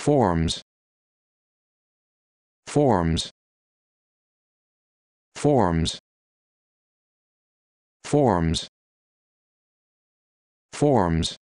forms forms forms forms forms